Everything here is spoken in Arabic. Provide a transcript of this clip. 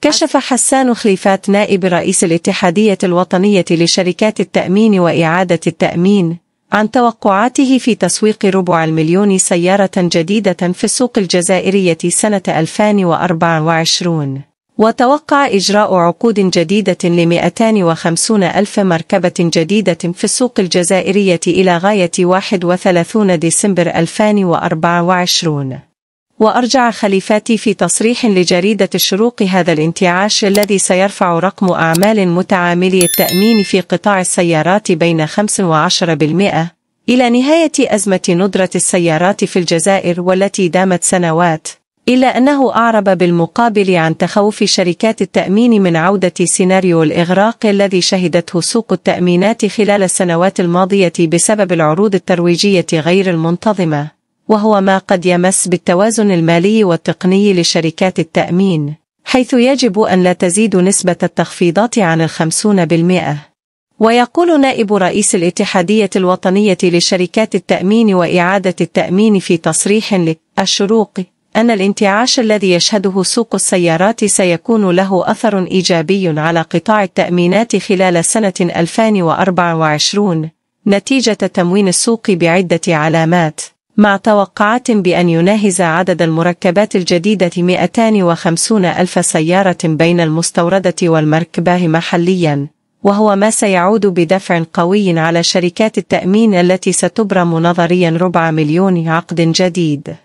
كشف حسان خليفات نائب رئيس الاتحادية الوطنية لشركات التأمين وإعادة التأمين عن توقعاته في تسويق ربع المليون سيارة جديدة في السوق الجزائرية سنة 2024 وتوقع إجراء عقود جديدة ل 250 ألف مركبة جديدة في السوق الجزائرية إلى غاية 31 ديسمبر 2024 وأرجع خليفاتي في تصريح لجريدة الشروق هذا الانتعاش الذي سيرفع رقم أعمال متعاملي التأمين في قطاع السيارات بين 5 و 10% إلى نهاية أزمة ندرة السيارات في الجزائر والتي دامت سنوات إلا أنه أعرب بالمقابل عن تخوف شركات التأمين من عودة سيناريو الإغراق الذي شهدته سوق التأمينات خلال السنوات الماضية بسبب العروض الترويجية غير المنتظمة وهو ما قد يمس بالتوازن المالي والتقني لشركات التأمين حيث يجب أن لا تزيد نسبة التخفيضات عن الخمسون بالمئة ويقول نائب رئيس الاتحادية الوطنية لشركات التأمين وإعادة التأمين في تصريح للشروق أن الانتعاش الذي يشهده سوق السيارات سيكون له أثر إيجابي على قطاع التأمينات خلال سنة 2024 نتيجة تموين السوق بعدة علامات مع توقعات بأن يناهز عدد المركبات الجديدة 250 ألف سيارة بين المستوردة والمركبة محلياً وهو ما سيعود بدفع قوي على شركات التأمين التي ستبرم نظريا ربع مليون عقد جديد